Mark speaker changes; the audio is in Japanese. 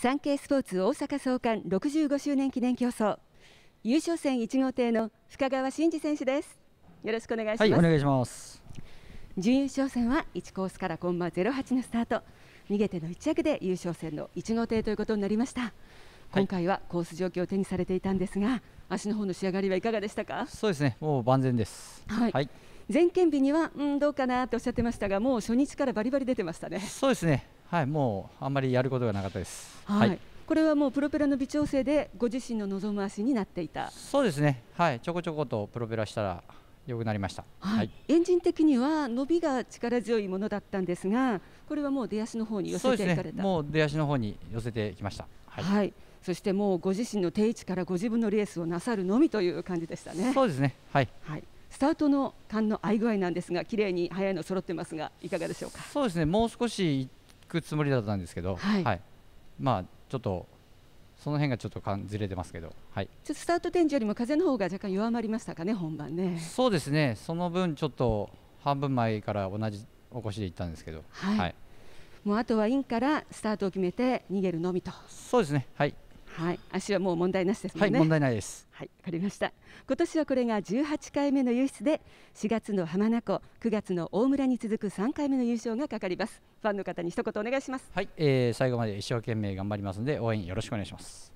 Speaker 1: サンケイスポーツ大阪創刊65周年記念競争優勝戦1号艇の深川真嗣選手ですよろしくお願いします、はい、お願いしま
Speaker 2: す準
Speaker 1: 優勝戦は1コースからコンマ08のスタート逃げての1着で優勝戦の1号艇ということになりました今回はコース状況を手にされていたんですが、はい、足の方の仕上がりはいかがでしたかそ
Speaker 2: うですねもう万全です、はい、はい、
Speaker 1: 前県日にはうんどうかなとおっしゃってましたがもう初日からバリバリ出てましたねそ
Speaker 2: うですねはい、もうあんまりやることがなかったです。はい、はい、
Speaker 1: これはもうプロペラの微調整でご自身の望む足になっていた。そ
Speaker 2: うですね。はい、ちょこちょことプロペラしたらよくなりました、はい、はい、
Speaker 1: エンジン的には伸びが力強いものだったんですがこれはもう出足の方に寄せていかれた、ね、
Speaker 2: もう出足の方に寄せてきました、
Speaker 1: はい、はい、そしてもうご自身の定位置からご自分のレースをなさるのみという感じでしたねそうで
Speaker 2: すね、はい、はい、
Speaker 1: スタートの間の合い具合なんですが綺麗に速いの揃ってますがいかがでしょうか
Speaker 2: そうですねもう少しくつもりだったんですけど、はい、はい、まあちょっとその辺がちょっと感じれてますけど、はい、
Speaker 1: ちょっとスタート展示よりも風の方が若干弱まりましたかね、本番ね。
Speaker 2: そうですね、その分、ちょっと半分前から同じお越しで行ったんですけど、はい、はい、
Speaker 1: もうあとはインからスタートを決めて逃げるのみと。そうですねはいはい、足はもう問題なしです、ね、はい、問題ないです。はい、わかりました。今年はこれが18回目の輸出で、4月の浜名湖、9月の大村に続く3回目の優勝がかかります。ファンの方に一言お願いします。
Speaker 2: はい、えー、最後まで一生懸命頑張りますので、応援よろしくお願いします。